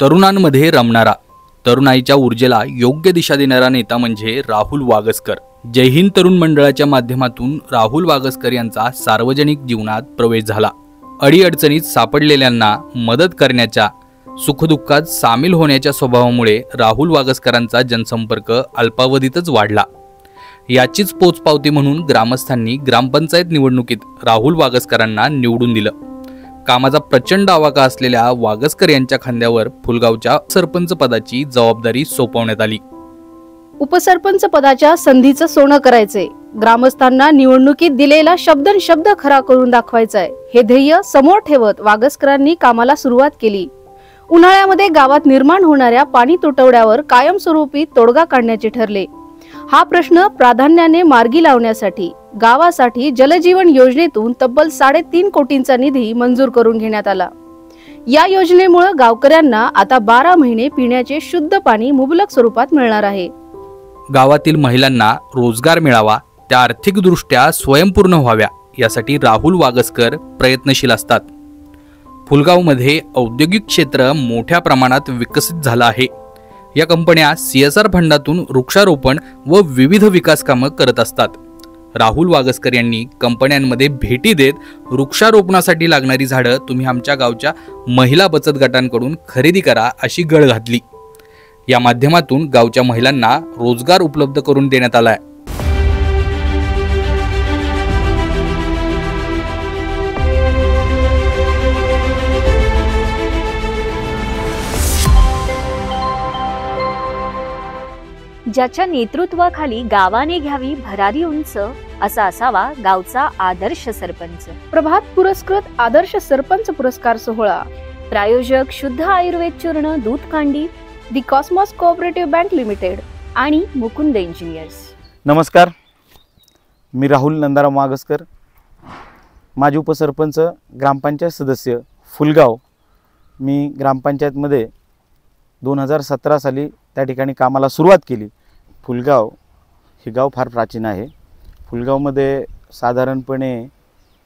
तरुणांमध्ये रमणारा तरुणाईच्या ऊर्जेला योग्य दिशा देणारा नेता म्हणजे राहुल वागसकर जय हिंद तरुण मंडळाच्या माध्यमातून राहुल वागसकर यांचा सार्वजनिक जीवनात प्रवेश झाला अडीअडचणीत सापडलेल्यांना मदत करण्याच्या सुखदुःखात सामील होण्याच्या स्वभावामुळे राहुल वागसकरांचा जनसंपर्क अल्पावधीतच वाढला याचीच पोचपावती म्हणून ग्रामस्थांनी ग्रामपंचायत निवडणुकीत राहुल वागसकरांना निवडून दिलं कामाचा प्रचंड आवाका असलेल्या वागस्कर यांच्या खांद्यावर फुलगावच्या सरपंच पदाची जबाबदारी सोपवण्यात आली उपसरपंच पदाच्या संधीचं सोनं करायचंय ग्रामस्थांना निवडणुकीत दिलेला शब्द शब्द खरा करून दाखवायचा आहे हे ध्येय समोर ठेवत वागस्करांनी कामाला सुरुवात केली उन्हाळ्यामध्ये गावात निर्माण होणाऱ्या पाणी तुटवड्यावर कायमस्वरूपी तोडगा काढण्याचे ठरले हा प्रश्न प्राधान्याने मार्गी लावण्यासाठी गावासाठी जलजीवन योजनेतून तब्बल साडेतीन कोटींचा निधी मंजूर करून घेण्यात आला या योजनेमुळे गावकऱ्यांना आता बारा महिने पिण्याचे शुद्ध पाणी मुबलक स्वरूपात मिळणार आहे गावातील महिलांना रोजगार मिळावा त्या आर्थिकदृष्ट्या स्वयंपूर्ण व्हाव्या यासाठी राहुल वागसकर प्रयत्नशील असतात फुलगावमध्ये औद्योगिक क्षेत्र मोठ्या प्रमाणात विकसित झालं आहे या कंपन्या सी एस आर फंडातून वृक्षारोपण व विविध विकास कामं करत असतात राहुल वागसकर यांनी कंपन्यांमध्ये भेटी देत वृक्षारोपणासाठी लागणारी झाडं तुम्ही आमच्या गावच्या महिला बचत गटांकडून खरेदी करा अशी गळ घातली या माध्यमातून गावच्या महिलांना रोजगार उपलब्ध करून देण्यात आला आहे ज्याच्या नेतृत्वाखाली गावाने घ्यावी भरारी उंच असा असावा गावचा आदर्श सरपंच प्रभात पुरस्कृत आदर्श सरपंच पुरस्कार सोहळा प्रायोजक शुद्ध आयुर्वेद चूर्ण दूधकांडी कांडी कॉस्मॉस कोऑपरेटिव्ह बँक लिमिटेड आणि मुकुंद इंजिनियर्स नमस्कार मी राहुल नंदाराम मागसकर माझे उपसरपंच ग्रामपंचायत सदस्य फुलगाव मी ग्रामपंचायतमध्ये दोन हजार सतरा साली त्या ठिकाणी कामाला सुरुवात केली फुलगाव हे गाव फार प्राचीन आहे फुलगावमध्ये साधारणपणे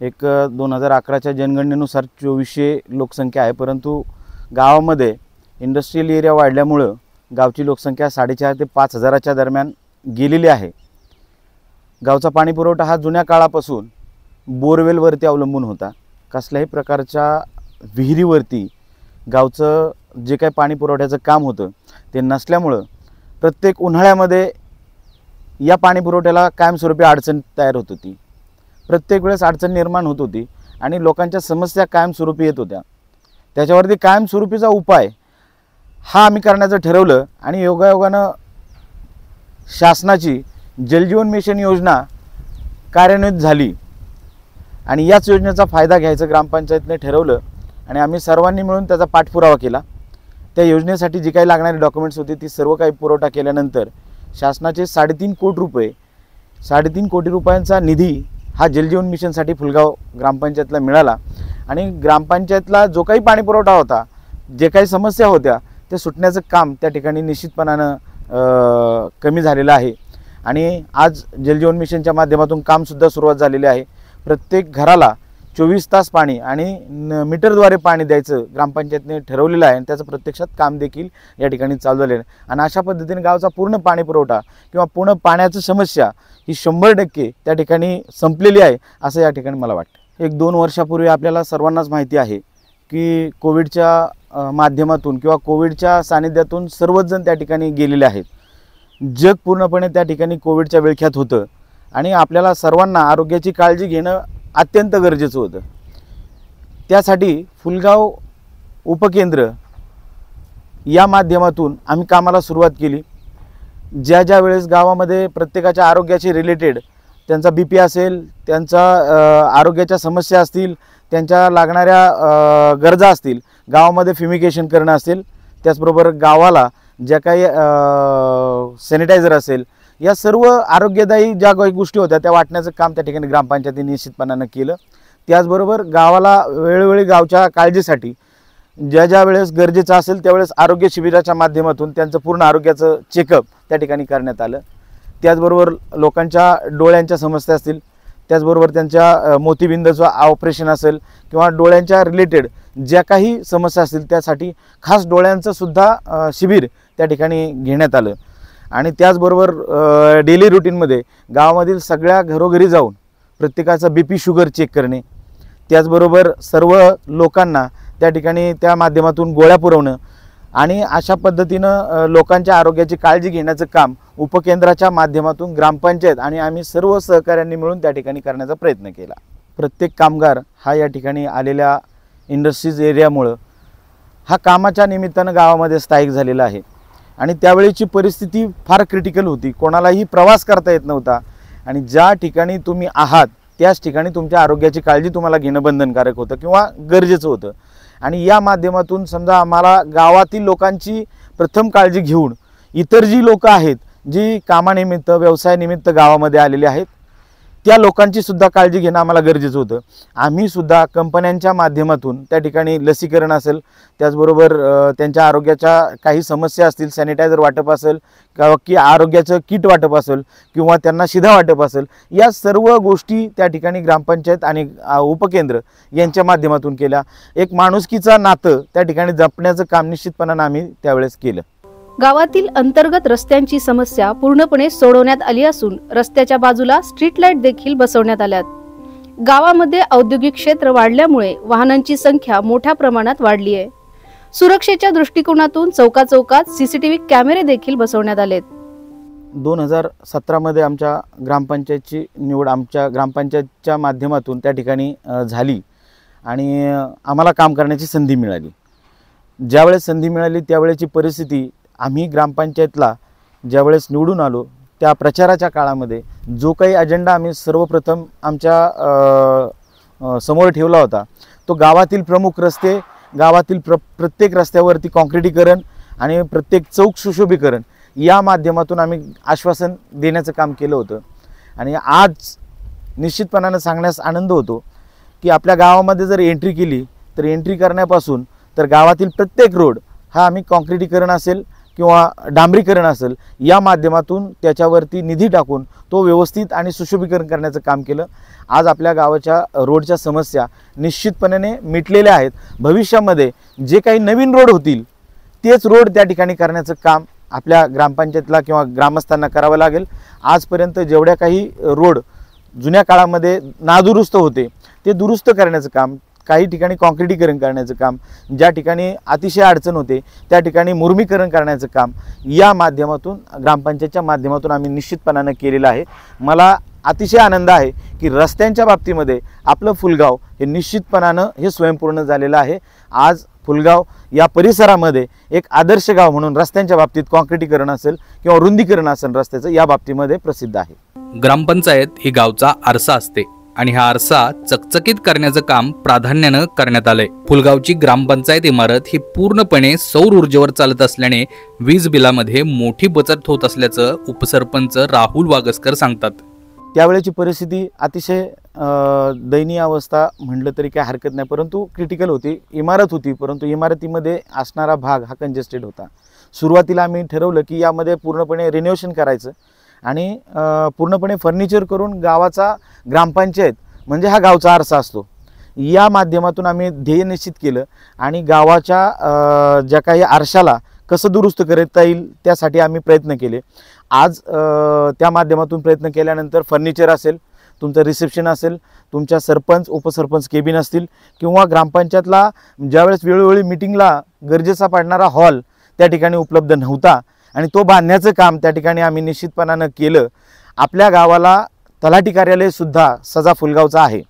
एक दोन हजार अकराच्या जनगणनेनुसार चोवीसशे लोकसंख्या आहे परंतु गावामध्ये इंडस्ट्रीयल एरिया वाढल्यामुळं गावची लोकसंख्या साडेचार ते पाच हजाराच्या दरम्यान गेलेली आहे गावचा पाणीपुरवठा हा जुन्या काळापासून बोरवेलवरती अवलंबून होता कसल्याही प्रकारच्या विहिरीवरती गावचं जे काही पाणीपुरवठ्याचं काम होतं ते नसल्यामुळं प्रत्येक उन्हाळ्यामध्ये या पाणीपुरवठ्याला कायमस्वरूपी अडचण तयार होत होती प्रत्येक वेळेस अडचण निर्माण होत होती आणि लोकांच्या समस्या कायमस्वरूपी येत होत्या त्याच्यावरती कायमस्वरूपीचा उपाय हा आम्ही करण्याचं ठरवलं आणि योगायोगानं शासनाची जलजीवन मिशन योजना कार्यान्वित झाली आणि याच योजनेचा फायदा घ्यायचं ग्रामपंचायतीने ठरवलं आणि आम्ही सर्वांनी मिळून त्याचा पाठपुरावा केला त्या योजनेसाठी जी काही लागणारी डॉक्युमेंट्स होती ती सर्व काही पुरवठा केल्यानंतर शासनाचे साडेतीन कोटी रुपये साडेतीन कोटी रुपयांचा निधी हा जलजीवन मिशनसाठी फुलगाव ग्रामपंचायतला मिळाला आणि ग्रामपंचायतला जो काही पाणीपुरवठा होता जे काही समस्या होत्या ते सुटण्याचं काम त्या ठिकाणी निश्चितपणानं कमी झालेलं आहे आणि आज जलजीवन मिशनच्या माध्यमातून कामसुद्धा सुरुवात झालेली आहे प्रत्येक घराला चोवीस तास पाणी आणि न मीटरद्वारे पाणी द्यायचं ग्रामपंचायतने ठरवलेलं आहे आणि त्याचं प्रत्यक्षात काम देखील या ठिकाणी चालू झालेलं आहे आणि अशा पद्धतीने गावचा पूर्ण पाणी पुरवठा किंवा पूर्ण पाण्याची समस्या ही शंभर टक्के त्या ठिकाणी संपलेली आहे असं या ठिकाणी मला वाटतं एक दोन वर्षापूर्वी आपल्याला सर्वांनाच माहिती आहे की कोविडच्या माध्यमातून किंवा कोविडच्या सानिध्यातून सर्वच जण त्या ठिकाणी गेलेले आहेत जग पूर्णपणे त्या ठिकाणी कोविडच्या विळख्यात होतं आणि आपल्याला सर्वांना आरोग्याची काळजी घेणं अत्यंत गरजेचं होतं त्यासाठी फुलगाव उपकेंद्र या माध्यमातून आम्ही कामाला सुरुवात केली ज्या ज्या वेळेस गावामध्ये प्रत्येकाच्या आरोग्याशी रिलेटेड त्यांचा बी पी असेल त्यांचा आरोग्याच्या समस्या असतील त्यांच्या लागणाऱ्या गरजा असतील गावामध्ये फ्युमिकेशन करणं असेल त्याचबरोबर गावाला ज्या काही सॅनिटायझर असेल या सर्व आरोग्यदायी ज्या काही गोष्टी होत्या त्या वाटण्याचं काम त्या ठिकाणी ग्रामपंचायतीने निश्चितपणानं केलं त्याचबरोबर गावाला वेळोवेळी गावच्या काळजीसाठी ज्या ज्या वेळेस गरजेचं असेल त्यावेळेस आरोग्य शिबिराच्या माध्यमातून त्यांचं पूर्ण आरोग्याचं चेकअप त्या ठिकाणी करण्यात आलं त्याचबरोबर लोकांच्या डोळ्यांच्या समस्या असतील त्याचबरोबर त्यांच्या मोतीबिंदचं ऑपरेशन असेल किंवा डोळ्यांच्या रिलेटेड ज्या काही समस्या असतील त्यासाठी खास डोळ्यांचंसुद्धा शिबिर त्या ठिकाणी घेण्यात आलं आणि त्याचबरोबर डेली रुटीनमध्ये गावामधील सगळ्या घरोघरी जाऊन प्रत्येकाचा बी पी शुगर चेक करणे त्याचबरोबर सर्व लोकांना त्या ठिकाणी त्या माध्यमातून गोळ्या पुरवणं आणि अशा पद्धतीनं लोकांच्या आरोग्याची काळजी घेण्याचं काम उपकेंद्राच्या माध्यमातून ग्रामपंचायत आणि आम्ही सर्व सहकाऱ्यांनी मिळून त्या ठिकाणी करण्याचा प्रयत्न केला प्रत्येक कामगार हा या ठिकाणी आलेल्या इंडस्ट्रीज एरियामुळं हा कामाच्या निमित्तानं गावामध्ये स्थायिक झालेला आहे आणि त्यावेळेची परिस्थिती फार क्रिटिकल होती कोणालाही प्रवास करता येत नव्हता आणि ज्या ठिकाणी तुम्ही आहात त्याच ठिकाणी तुमच्या आरोग्याची काळजी तुम्हाला घेणं बंधनकारक होतं किंवा गरजेचं होतं आणि या माध्यमातून समजा आम्हाला गावातील लोकांची प्रथम काळजी घेऊन इतर जी लोकं आहेत जी कामानिमित्त व्यवसायानिमित्त गावामध्ये आलेली आहेत त्या लोकांची सुद्धा काळजी घेणं आम्हाला गरजेचं होतं आम्ही सुद्धा कंपन्यांच्या माध्यमातून त्या ठिकाणी लसीकरण असेल त्याचबरोबर त्यांच्या आरोग्याच्या काही समस्या असतील सॅनिटायझर वाटप असेल किंवा की आरोग्याचं किट वाटप असेल किंवा त्यांना शिधा वाटप असेल या सर्व गोष्टी त्या ठिकाणी ग्रामपंचायत आणि उपकेंद्र यांच्या माध्यमातून केल्या एक माणुसकीचं नातं त्या ठिकाणी जपण्याचं काम निश्चितपणानं आम्ही त्यावेळेस केलं गावातील अंतर्गत रस्त्यांची समस्या पूर्णपणे सोडवण्यात आली असून रस्त्याच्या बाजूला स्ट्रीट लाईट देखील बसवण्यात आल्यात गावामध्ये औद्योगिक क्षेत्र वाढल्यामुळे वाहनांची संख्या मोठ्या प्रमाणात वाढली आहे सुरक्षेच्या दृष्टिकोनातून चौका चौकात सीसीटीव्ही कॅमेरे देखील बसवण्यात आलेत दोन हजार सतरामध्ये आमच्या ग्रामपंचायतची निवड आमच्या ग्रामपंचायतच्या माध्यमातून त्या ठिकाणी झाली आणि आम्हाला काम करण्याची संधी मिळाली ज्यावेळेस संधी मिळाली त्यावेळेची परिस्थिती आम्ही ग्रामपंचायतला ज्यावेळेस निवडून आलो त्या प्रचाराच्या काळामध्ये जो काही अजेंडा आम्ही सर्वप्रथम आमच्या समोर ठेवला होता तो गावातील प्रमुख रस्ते गावातील प्र प्रत्येक रस्त्यावरती कॉन्क्रिटीकरण आणि प्रत्येक चौक सुशोभीकरण या माध्यमातून आम्ही आश्वासन देण्याचं काम केलं होतं आणि आज निश्चितपणानं सांगण्यास आनंद होतो की आपल्या गावामध्ये जर एंट्री केली तर एंट्री करण्यापासून तर गावातील प्रत्येक रोड हा आम्ही कॉन्क्रिटीकरण असेल किंवा डांबरीकरण असेल या माध्यमातून त्याच्यावरती निधी टाकून तो व्यवस्थित आणि सुशोभीकरण करण्याचं काम केलं आज आपल्या गावाच्या रोडच्या समस्या निश्चितपणाने मिटलेल्या आहेत भविष्यामध्ये जे काही नवीन रोड होतील तेच रोड त्या ठिकाणी करण्याचं काम आपल्या ग्रामपंचायतीला किंवा ग्रामस्थांना करावं लागेल आजपर्यंत जेवढ्या काही रोड जुन्या काळामध्ये नादुरुस्त होते ते दुरुस्त करण्याचं काम काही ठिकाणी कॉन्क्रिटीकरण करण्याचं काम ज्या ठिकाणी अतिशय अडचण होते त्या ठिकाणी मुर्मीकरण करण्याचं काम या माध्यमातून ग्रामपंचायतच्या माध्यमातून आम्ही निश्चितपणानं केलेलं आहे मला अतिशय आनंद आहे की रस्त्यांच्या बाबतीमध्ये आपलं फुलगाव हे निश्चितपणानं हे स्वयंपूर्ण झालेलं आहे आज फुलगाव या परिसरामध्ये एक आदर्श गाव म्हणून रस्त्यांच्या बाबतीत कॉन्क्रिटीकरण असेल किंवा रुंदीकरण असेल रस्त्याचं या बाबतीमध्ये प्रसिद्ध आहे ग्रामपंचायत ही गावचा आरसा असते आणि हा आरसा चकचकीत करण्याचं काम प्राधान्यानं करण्यात आलंय फुलगावची ग्रामपंचायत इमारत ही पूर्णपणे सौर ऊर्जेवर चालत असल्याने वीज बिलामध्ये मोठी बचत होत असल्याचं उपसरपंच राहुल वागसकर सांगतात त्यावेळेची परिस्थिती अतिशय दयनीय अवस्था म्हटलं तरी काय हरकत नाही परंतु क्रिटिकल होती इमारत होती परंतु इमारतीमध्ये असणारा भाग हा कंजेस्टेड होता सुरुवातीला आम्ही ठरवलं की यामध्ये पूर्णपणे रिनोव्हेशन करायचं आणि पूर्णपणे फर्निचर करून गावाचा ग्रामपंचायत म्हणजे हा गावचा आरसा असतो या माध्यमातून आम्ही ध्येय निश्चित केलं आणि गावाच्या ज्या काही आरशाला कसं दुरुस्त करता येईल त्यासाठी आम्ही प्रयत्न केले आज त्या माध्यमातून प्रयत्न केल्यानंतर फर्निचर असेल तुमचं रिसेप्शन असेल तुमच्या सरपंच उपसरपंच केबिन असतील किंवा ग्रामपंचायतला ज्यावेळेस वेळोवेळी मिटिंगला गरजेचा पाडणारा हॉल त्या ठिकाणी उपलब्ध नव्हता आणि तो बांधण्याचं काम त्या ठिकाणी आम्ही निश्चितपणानं केलं आपल्या गावाला तलाठी कार्यालयसुद्धा सजा फुलगावचं आहे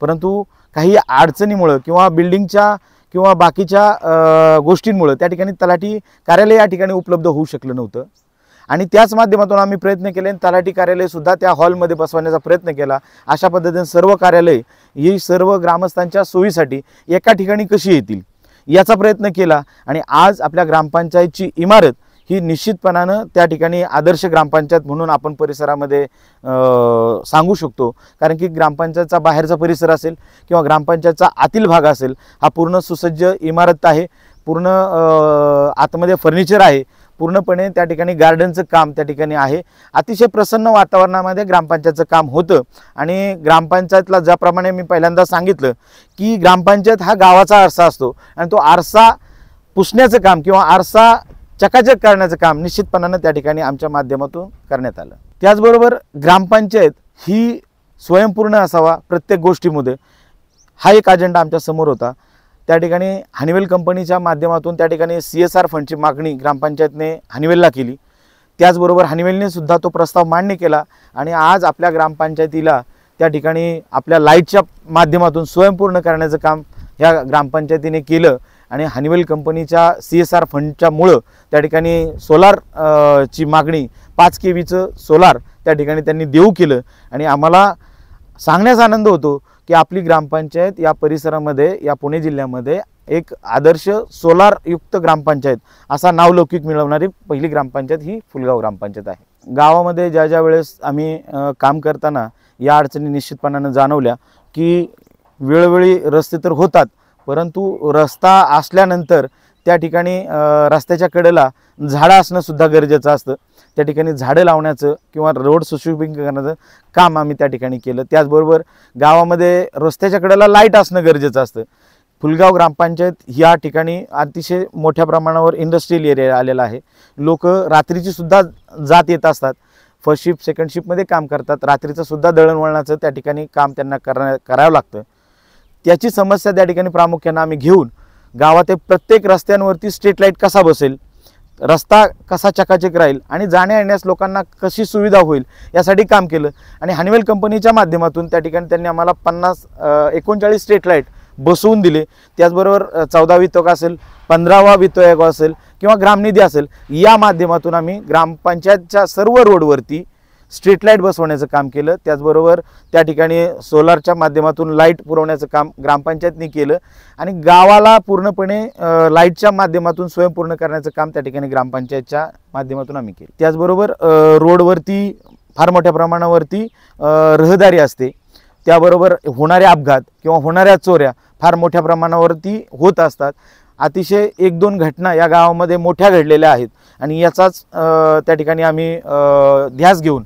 परंतु काही अडचणीमुळं किंवा बिल्डिंगच्या किंवा बाकीच्या गोष्टींमुळं त्या ठिकाणी तलाठी कार्यालय या ठिकाणी उपलब्ध होऊ शकलं नव्हतं आणि त्याच माध्यमातून आम्ही प्रयत्न केले आणि तलाठी कार्यालयसुद्धा त्या हॉलमध्ये बसवण्याचा प्रयत्न केला अशा पद्धतीने सर्व कार्यालय ही सर्व ग्रामस्थांच्या सोयीसाठी एका ठिकाणी कशी येतील याचा प्रयत्न केला आणि आज आपल्या ग्रामपंचायतची इमारत ही निश्चितपणानं त्या ठिकाणी आदर्श ग्रामपंचायत म्हणून आपण परिसरामध्ये सांगू शकतो कारण की ग्रामपंचायतचा बाहेरचा परिसर असेल किंवा ग्रामपंचायतचा आतील भाग असेल हा पूर्ण सुसज्ज इमारत आहे पूर्ण आतमध्ये फर्निचर आहे पूर्णपणे त्या ठिकाणी गार्डनचं काम त्या ठिकाणी आहे अतिशय प्रसन्न वातावरणामध्ये ग्रामपंचायतचं काम होतं आणि ग्रामपंचायतला ज्याप्रमाणे मी पहिल्यांदा सांगितलं की ग्रामपंचायत हा गावाचा आरसा असतो आणि तो आरसा पुसण्याचं काम किंवा आरसा चकाचक करण्याचं काम निश्चितपणानं त्या ठिकाणी आमच्या माध्यमातून करण्यात आलं त्याचबरोबर ग्रामपंचायत ही स्वयंपूर्ण असावा प्रत्येक गोष्टीमध्ये हा एक अजेंडा आमच्या समोर होता त्या ठिकाणी हनीवेल कंपनीच्या माध्यमातून त्या ठिकाणी सी एस आर फंडची मागणी ग्रामपंचायतने हनीवेलला केली त्याचबरोबर हनीवेलने सुद्धा तो प्रस्ताव मान्य केला आणि आज आपल्या ग्रामपंचायतीला त्या ठिकाणी आपल्या लाईटच्या माध्यमातून स्वयंपूर्ण करण्याचं काम ह्या ग्रामपंचायतीने केलं आणि हनीवेल कंपनीच्या सी एस आर फंडच्यामुळं त्या ठिकाणी सोलार ची मागणी पाच के व्हीचं सोलार त्या ठिकाणी त्यांनी देऊ केलं आणि आम्हाला सांगण्यास आनंद होतो की आपली ग्रामपंचायत या परिसरामध्ये या पुणे जिल्ह्यामध्ये एक आदर्श सोलारयुक्त ग्रामपंचायत असा नावलौकिक मिळवणारी पहिली ग्रामपंचायत ही फुलगाव ग्रामपंचायत आहे गावामध्ये ज्या ज्या वेळेस आम्ही काम करताना या अडचणी निश्चितपणानं जाणवल्या की वेळोवेळी रस्ते तर होतात परंतु रस्ता असल्यानंतर त्या ठिकाणी रस्त्याच्या कडेला झाडं असणंसुद्धा गरजेचं असतं त्या ठिकाणी झाडं लावण्याचं किंवा रोड सुशोभिंग करण्याचं काम आम्ही त्या ठिकाणी केलं त्याचबरोबर गावामध्ये रस्त्याच्या कडेला लाईट असणं गरजेचं असतं फुलगाव ग्रामपंचायत ह्या ठिकाणी अतिशय मोठ्या प्रमाणावर इंडस्ट्रीयल एरिया आलेला आहे लोक रात्रीची सुद्धा जात येत असतात फर्स्ट शिफ्ट सेकंड शिफ्टमध्ये काम करतात रात्रीचं सुद्धा दळणवळणाचं त्या ठिकाणी काम त्यांना करा करावं लागतं त्याची समस्या त्या ठिकाणी प्रामुख्यानं आम्ही घेऊन गावातील प्रत्येक रस्त्यांवरती स्ट्रीट लाईट कसा बसेल रस्ता कसा चकाचक राहील आणि जाण्या येण्यास लोकांना कशी सुविधा होईल यासाठी काम केलं आणि हॅनिवेल कंपनीच्या माध्यमातून त्या ठिकाणी त्यांनी आम्हाला पन्नास एकोणचाळीस स्ट्रीट लाईट बसवून दिले त्याचबरोबर चौदा वितोका असेल पंधरावा वित्तो असेल किंवा ग्रामनिधी असेल या माध्यमातून आम्ही ग्रामपंचायतच्या सर्व रोडवरती स्ट्रीट लाईट बसवण्याचं काम केलं त्याचबरोबर त्या ठिकाणी सोलारच्या माध्यमातून लाईट पुरवण्याचं काम ग्रामपंचायतनी केलं आणि गावाला पूर्णपणे लाईटच्या माध्यमातून स्वयंपूर्ण करण्याचं काम त्या ठिकाणी ग्रामपंचायतच्या माध्यमातून आम्ही केलं त्याचबरोबर रोडवरती फार मोठ्या प्रमाणावरती रहदारी असते त्याबरोबर होणारे अपघात किंवा होणाऱ्या चोऱ्या फार मोठ्या प्रमाणावरती होत असतात अतिशय एक दोन घटना या गावामध्ये मोठ्या घडलेल्या आहेत आणि याचाच त्या ठिकाणी आम्ही ध्यास घेऊन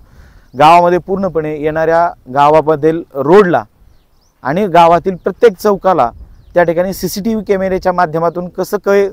गावामध्ये पूर्णपणे येणाऱ्या गावामधील रोडला आणि गावातील प्रत्येक चौकाला त्या ठिकाणी सी सी टी व्ही कॅमेऱ्याच्या माध्यमातून कसं कै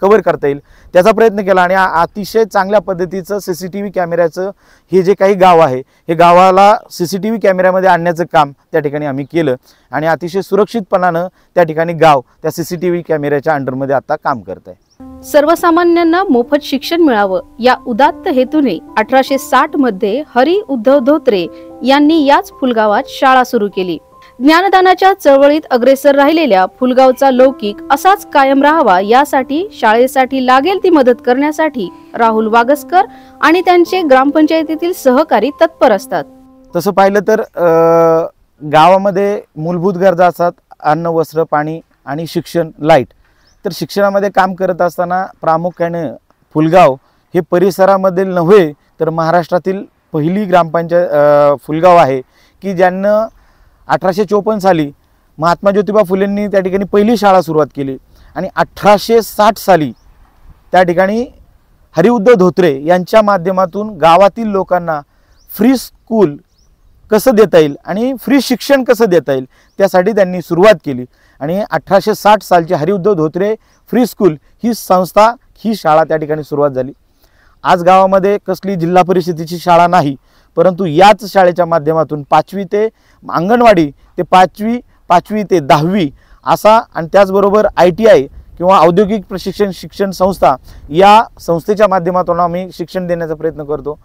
कवर करता येईल त्याचा प्रयत्न केला आणि अतिशय चांगल्या पद्धतीचं सी सी टी व्ही कॅमेऱ्याचं हे जे काही गाव आहे हे गावाला सी सी टी व्ही कॅमेऱ्यामध्ये आणण्याचं काम त्या ठिकाणी आम्ही केलं आणि अतिशय सुरक्षितपणानं त्या ठिकाणी गाव त्या सी सी टी व्ही कॅमेऱ्याच्या अंडरमध्ये आता काम करत आहे सर्वसामान्यांना मोफत शिक्षण मिळावं या उदात्त हेतूने अठराशे साठ मध्ये हरी उद्धव धोत्रे यांनी याच फुलगावात शाळा सुरू केली ज्ञानदानाच्या चळवळीत अग्रेसर राहिलेल्या फुलगावचा लौकिक असाच कायम राहावा यासाठी शाळेसाठी लागेल ती मदत करण्यासाठी राहुल वागसकर आणि त्यांचे ग्रामपंचायतीतील सहकारी तत्पर असतात तसं पाहिलं तर गावामध्ये मूलभूत गरजा असतात अन्न वस्त्र पाणी आणि शिक्षण लाईट तर शिक्षणामध्ये काम करत असताना प्रामुख्याने फुलगाव हे परिसरामधील नव्हे तर महाराष्ट्रातील पहिली ग्रामपंचायत फुलगाव आहे की ज्यांना अठराशे चोपन्न साली महात्मा ज्योतिबा फुलेंनी त्या ठिकाणी पहिली शाळा सुरुवात केली आणि अठराशे साठ साली त्या ठिकाणी हरिउद्ध धोत्रे यांच्या माध्यमातून गावातील लोकांना फ्री स्कूल कसं देता येईल आणि फ्री शिक्षण कसं देता येईल त्यासाठी त्यांनी सुरुवात केली आणि अठराशे साठ सालची हरिउद्धव धोत्रे फ्री स्कूल ही संस्था ही शाळा त्या ठिकाणी सुरुवात झाली आज गावामध्ये कसली जिल्हा परिषदेची शाळा नाही परंतु याच शाळेच्या माध्यमातून पाचवी ते अंगणवाडी ते पाचवी पाचवी ते दहावी असा आणि त्याचबरोबर आय टी आय किंवा औद्योगिक प्रशिक्षण शिक्षण संस्था या संस्थेच्या माध्यमातून आम्ही शिक्षण देण्याचा प्रयत्न करतो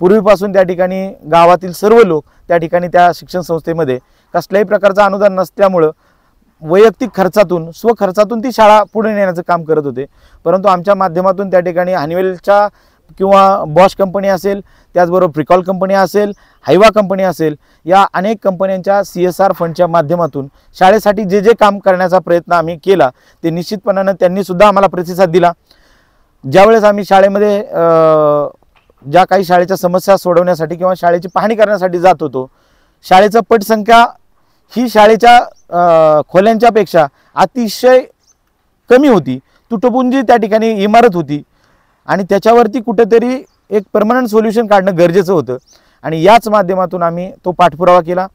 पूर्वीपासून त्या ठिकाणी गावातील सर्व लोक त्या ठिकाणी त्या शिक्षण संस्थेमध्ये कसल्याही प्रकारचं अनुदान नसल्यामुळं वैयक्तिक खर्चातून स्वखर्चातून ती शाळा पुढे नेण्याचं काम करत होते परंतु आमच्या माध्यमातून त्या ठिकाणी हॅनिवेलच्या किंवा बॉश कंपनी असेल त्याचबरोबर प्रिकॉल कंपनी असेल हायवा कंपनी असेल या अनेक कंपन्यांच्या सी एस आर फंडच्या माध्यमातून शाळेसाठी जे जे काम करण्याचा प्रयत्न आम्ही केला ते निश्चितपणानं त्यांनीसुद्धा आम्हाला प्रतिसाद दिला ज्यावेळेस आम्ही शाळेमध्ये ज्या काही शाळेच्या समस्या सोडवण्यासाठी किंवा शाळेची पाहणी करण्यासाठी जात होतो शाळेचं पटसंख्या ही शाळेच्या खोल्यांच्या अतिशय कमी होती तुटपुंजी त्या ठिकाणी इमारत होती आणि त्याच्यावरती कुठंतरी एक परमनंट सोल्युशन काढणं गरजेचं होतं आणि याच माध्यमातून आम्ही तो पाठपुरावा केला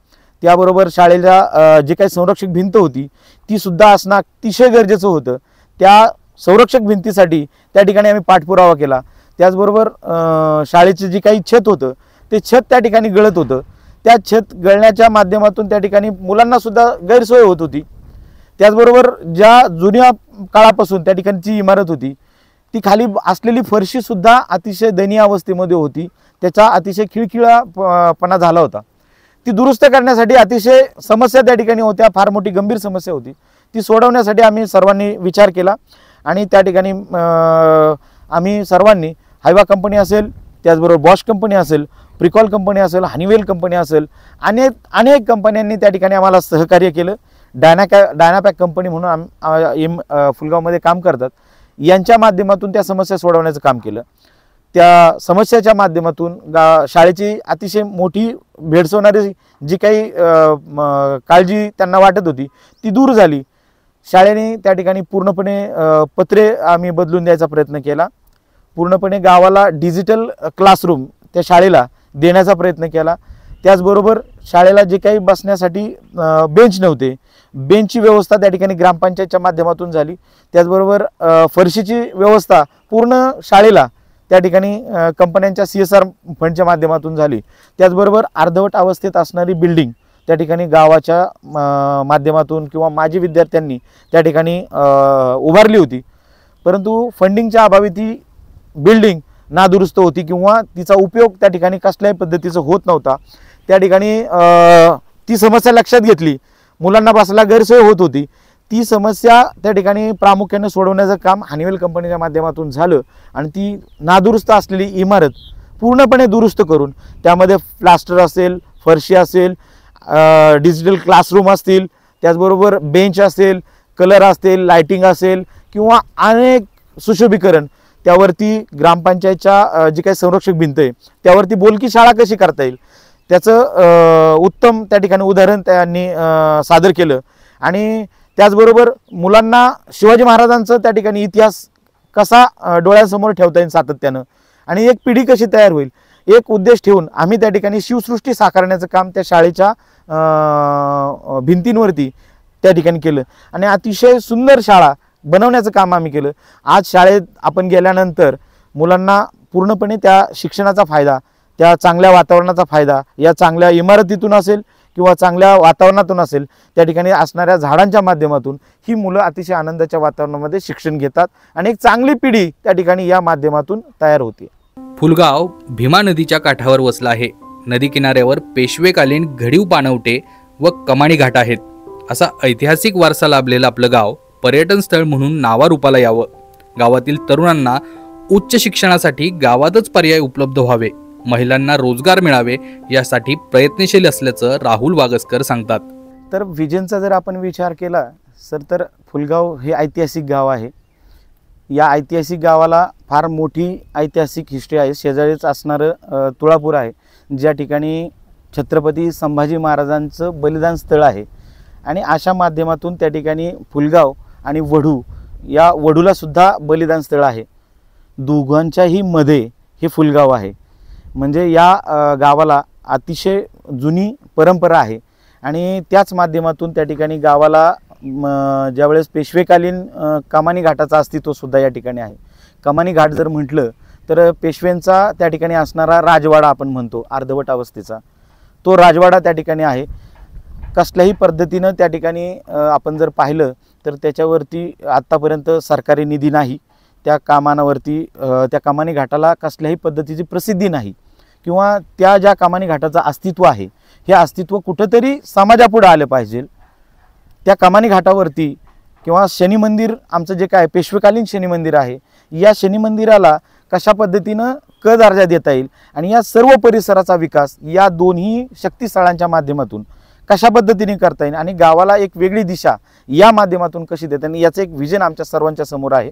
त्याबरोबर शाळेला जी काही संरक्षक भिंत होती तीसुद्धा असणं अतिशय गरजेचं होतं त्या संरक्षक भिंतीसाठी त्या ठिकाणी आम्ही पाठपुरावा केला त्याचबरोबर शाळेचं जे काही छत होतं ते छत त्या ठिकाणी गळत होतं त्या छत गळण्याच्या माध्यमातून त्या ठिकाणी मुलांनासुद्धा गैरसोय होत होती त्याचबरोबर ज्या जुन्या काळापासून त्या ठिकाणची इमारत होती ती खाली असलेली फरशीसुद्धा अतिशय दयनीय अवस्थेमध्ये होती त्याचा अतिशय खिळखिळापणा झाला होता ती दुरुस्त करण्यासाठी अतिशय समस्या त्या ठिकाणी होत्या फार मोठी गंभीर समस्या होती ती सोडवण्यासाठी आम्ही सर्वांनी विचार केला आणि त्या ठिकाणी आम्ही सर्वांनी हायवा कंपनी असेल त्याचबरोबर बॉश कंपनी असेल प्रिकॉल कंपनी असेल हनीवेल कंपनी असेल अनेक अनेक कंपन्यांनी त्या ठिकाणी आम्हाला सहकार्य केलं डायनाकॅ डायनापॅक कंपनी म्हणून आम एम फुलगावमध्ये काम करतात यांच्या माध्यमातून त्या समस्या सोडवण्याचं काम केलं त्या समस्याच्या माध्यमातून गा शाळेची अतिशय मोठी भेडसवणारी जी काही काळजी त्यांना वाटत होती ती दूर झाली शाळेने त्या ठिकाणी पूर्णपणे पत्रे आम्ही बदलून द्यायचा प्रयत्न केला पूर्णपणे गावाला डिजिटल क्लासरूम त्या शाळेला देण्याचा प्रयत्न केला त्याचबरोबर शाळेला जे काही बसण्यासाठी बेंच नव्हते बेंचची व्यवस्था त्या ठिकाणी ग्रामपंचायतच्या माध्यमातून झाली त्याचबरोबर फरशीची व्यवस्था पूर्ण शाळेला त्या ठिकाणी कंपन्यांच्या सी एस आर फंडच्या माध्यमातून झाली त्याचबरोबर अर्धवट अवस्थेत असणारी बिल्डिंग त्या ठिकाणी गावाच्या माध्यमातून किंवा माजी विद्यार्थ्यांनी त्या ठिकाणी उभारली होती परंतु फंडिंगच्या अभावी ती बिल्डिंग नादुरुस्त होती किंवा तिचा उपयोग त्या ठिकाणी कसल्याही पद्धतीचा होत नव्हता त्या ठिकाणी ती समस्या लक्षात घेतली मुलांना बसायला गैरसोय होत होती ती समस्या त्या ठिकाणी प्रामुख्याने सोडवण्याचं काम हॅनिवेल कंपनीच्या माध्यमातून झालं आणि ती नादुरुस्त असलेली इमारत पूर्णपणे दुरुस्त करून त्यामध्ये प्लास्टर असेल फरशी असेल डिजिटल क्लासरूम असतील त्याचबरोबर बेंच असेल कलर असतील लाईटिंग असेल किंवा अनेक सुशोभीकरण त्यावरती ग्रामपंचायतच्या जी काही संरक्षक भिंत आहे त्यावरती बोलकी शाळा कशी करता येईल त्याचं उत्तम त्या ठिकाणी उदाहरण त्यांनी सादर केलं आणि त्याचबरोबर मुलांना शिवाजी महाराजांचं त्या ठिकाणी इतिहास कसा डोळ्यांसमोर ठेवता येईल सातत्यानं आणि एक पिढी कशी तयार होईल एक उद्देश ठेवून आम्ही त्या ठिकाणी शिवसृष्टी साकारण्याचं काम त्या शाळेच्या भिंतींवरती त्या ठिकाणी केलं आणि अतिशय सुंदर शाळा बनवण्याचं काम आम्ही केलं आज शाळेत आपण गेल्यानंतर मुलांना पूर्णपणे त्या शिक्षणाचा फायदा त्या चांगल्या वातावरणाचा फायदा या चांगल्या इमारतीतून असेल किंवा चांगल्या वातावरणातून असेल त्या ठिकाणी असणाऱ्या झाडांच्या माध्यमातून ही मुलं अतिशय आनंदाच्या वातावरणामध्ये शिक्षण घेतात आणि एक चांगली पिढी त्या ठिकाणी या माध्यमातून तयार होते फुलगाव भीमा नदीच्या काठावर वसला आहे नदी किनाऱ्यावर पेशवेकालीन घडीव पानवटे व कमाणी घाट आहेत असा ऐतिहासिक वारसा लाभलेलं आपलं गाव पर्यटन स्थळ म्हणून नावारूपाला यावं गावातील तरुणांना उच्च शिक्षणासाठी गावातच पर्याय उपलब्ध व्हावे महिलांना रोजगार मिळावे यासाठी प्रयत्नशील असल्याचं राहुल वागसकर सांगतात तर विजनचा जर आपण विचार केला सर तर फुलगाव हे ऐतिहासिक गाव आहे या ऐतिहासिक गावाला फार मोठी ऐतिहासिक हिस्ट्री आहे शेजारीच असणारं तुळापूर आहे ज्या ठिकाणी छत्रपती संभाजी महाराजांचं बलिदान स्थळ आहे आणि अशा माध्यमातून त्या ठिकाणी फुलगाव आणि वढू या वढूलासुद्धा बलिदान स्थळ आहे दोघांच्याही मध्ये हे फुलगाव आहे म्हणजे या गावाला अतिशय जुनी परंपरा आहे आणि त्याच माध्यमातून त्या ठिकाणी गावाला ज्यावेळेस पेशवेकालीन कमानी घाटाचा अस्तित्वसुद्धा या ठिकाणी आहे कमानी घाट जर म्हटलं तर पेशव्यांचा त्या ठिकाणी असणारा राजवाडा आपण म्हणतो अर्धवट अवस्थेचा तो राजवाडा त्या ठिकाणी आहे कसल्याही पद्धतीनं त्या ठिकाणी आपण जर पाहिलं तर त्याच्यावरती आत्तापर्यंत सरकारी निधी नाही त्या कामांवरती त्या कामाने घाटाला कसल्याही पद्धतीची प्रसिद्धी नाही किंवा त्या ज्या कामाने घाटाचं अस्तित्व आहे हे अस्तित्व कुठंतरी समाजापुढं आलं पाहिजे त्या कामाने घाटावरती किंवा शनी मंदिर आमचं जे काय पेशवेकालीन शनी मंदिर आहे या शनी मंदिराला कशा पद्धतीनं क दर्जा देता येईल आणि या सर्व परिसराचा विकास या दोन्ही शक्तीस्थळांच्या माध्यमातून कशा पद्धतीने करता येईल आणि गावाला एक वेगळी दिशा या माध्यमातून कशी देता येईल याचं एक व्हिजन आमच्या सर्वांच्या समोर आहे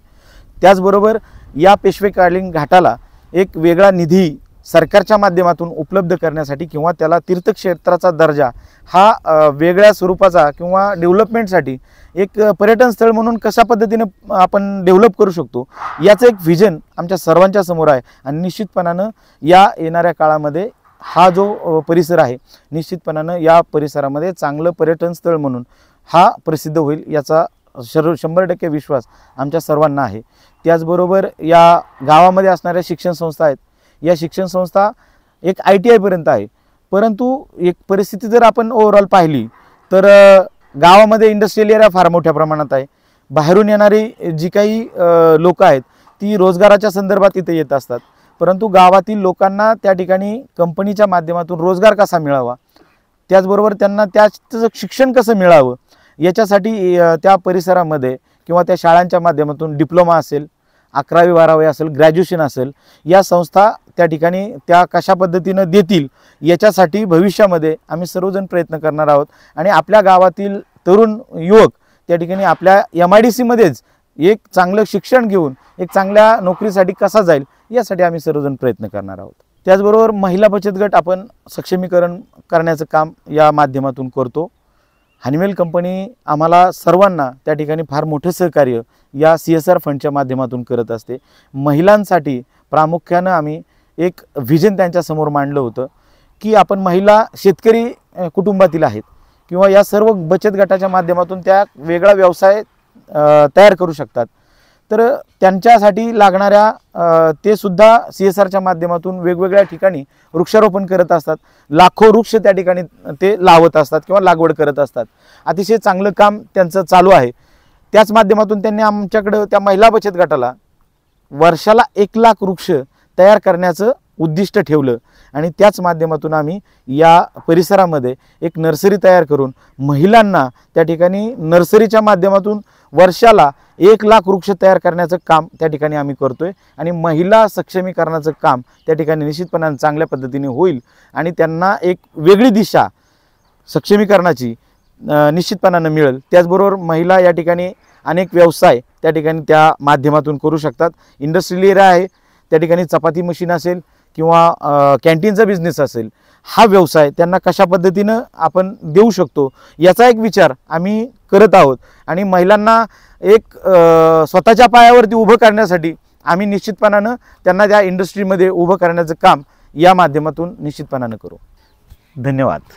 त्याचबरोबर या पेशवे घाटाला एक वेगळा निधी सरकारच्या माध्यमातून उपलब्ध करण्यासाठी किंवा त्याला तीर्थक्षेत्राचा दर्जा हा वेगळ्या स्वरूपाचा किंवा डेव्हलपमेंटसाठी एक पर्यटन स्थळ म्हणून कशा पद्धतीने आपण डेव्हलप करू शकतो याचं एक व्हिजन आमच्या सर्वांच्या समोर आहे आणि निश्चितपणानं या येणाऱ्या काळामध्ये हा जो परिसर आहे निश्चितपणानं या परिसरामध्ये चांगलं पर्यटन स्थळ म्हणून हा प्रसिद्ध होईल याचा शर शंभर टक्के विश्वास आमच्या सर्वांना आहे त्याचबरोबर या गावामध्ये असणाऱ्या शिक्षण संस्था आहेत या शिक्षण संस्था एक आय टी आयपर्यंत आहे परंतु एक परिस्थिती जर आपण ओव्हरऑल पाहिली तर गावामध्ये इंडस्ट्रियल एरिया फार मोठ्या प्रमाणात आहे बाहेरून येणारी जी काही लोकं आहेत ती रोजगाराच्या संदर्भात इथे येत असतात परंतु गावातील लोकांना त्या ठिकाणी कंपनीच्या माध्यमातून रोजगार कसा मिळावा त्याचबरोबर त्यांना त्याचं शिक्षण कसं मिळावं याच्यासाठी त्या परिसरामध्ये किंवा त्या शाळांच्या माध्यमातून डिप्लोमा असेल अकरावी बारावी असेल ग्रॅज्युएशन असेल या संस्था त्या ठिकाणी त्या कशा पद्धतीनं देतील याच्यासाठी भविष्यामध्ये आम्ही सर्वजण प्रयत्न करणार आहोत आणि आपल्या गावातील तरुण युवक त्या ठिकाणी आपल्या एम आय डी सीमध्येच एक चांगलं शिक्षण घेऊन एक चांगल्या नोकरीसाठी कसा जाईल यासाठी आम्ही सर्वजण प्रयत्न करणार आहोत त्याचबरोबर महिला बचत गट आपण सक्षमीकरण करण्याचं काम या माध्यमातून करतो हॅनिवेल कंपनी आम्हाला सर्वांना त्या ठिकाणी फार मोठं सहकार्य या सी एस आर फंडच्या माध्यमातून करत असते महिलांसाठी प्रामुख्यानं आम्ही एक व्हिजन त्यांच्यासमोर मांडलं होतं की आपण महिला शेतकरी कुटुंबातील आहेत किंवा या सर्व बचत गटाच्या माध्यमातून त्या वेगळा व्यवसाय तयार करू शकतात तर त्यांच्यासाठी लागणाऱ्या ते सुद्धा सी एस आरच्या माध्यमातून वेगवेगळ्या ठिकाणी वृक्षारोपण करत असतात लाखो वृक्ष त्या ठिकाणी ते लावत असतात किंवा लागवड करत असतात अतिशय चांगलं काम त्यांचं चालू आहे त्याच माध्यमातून त्यांनी आमच्याकडं त्या महिला बचत गटाला वर्षाला एक लाख वृक्ष तयार करण्याचं उद्दिष्ट ठेवलं आणि त्याच माध्यमातून आम्ही या परिसरामध्ये एक नर्सरी तयार करून महिलांना त्या ठिकाणी नर्सरीच्या माध्यमातून वर्षाला एक लाख वृक्ष तयार करण्याचं काम त्या ठिकाणी आम्ही करतो आहे आणि महिला सक्षमीकरणाचं काम त्या ठिकाणी निश्चितपणानं चांगल्या पद्धतीने होईल आणि त्यांना एक वेगळी दिशा सक्षमीकरणाची निश्चितपणानं मिळेल त्याचबरोबर महिला या ठिकाणी अनेक व्यवसाय त्या ठिकाणी त्या माध्यमातून करू शकतात इंडस्ट्रियल एरिया आहे त्या ठिकाणी चपाती मशीन असेल किंवा कॅन्टीनचा बिझनेस असेल हा व्यवसाय त्यांना कशा पद्धतीनं आपण देऊ शकतो याचा एक विचार आम्ही करत आहोत आणि महिलांना एक स्वतःच्या पायावरती उभं करण्यासाठी आम्ही निश्चितपणानं त्यांना त्या इंडस्ट्रीमध्ये उभं करण्याचं काम या माध्यमातून निश्चितपणानं करू धन्यवाद